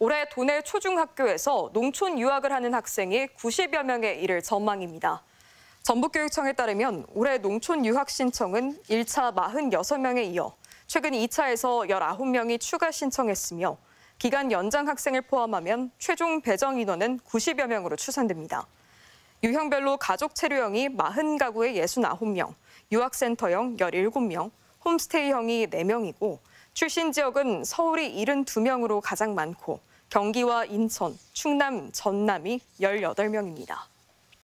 올해 도내 초중학교에서 농촌 유학을 하는 학생이 90여 명에 이를 전망입니다. 전북교육청에 따르면 올해 농촌 유학 신청은 1차 46명에 이어 최근 2차에서 19명이 추가 신청했으며 기간 연장 학생을 포함하면 최종 배정 인원은 90여 명으로 추산됩니다. 유형별로 가족 체류형이 40가구에 69명, 유학센터형 17명, 홈스테이형이 4명이고 출신 지역은 서울이 72명으로 가장 많고 경기와 인천, 충남, 전남이 18명입니다.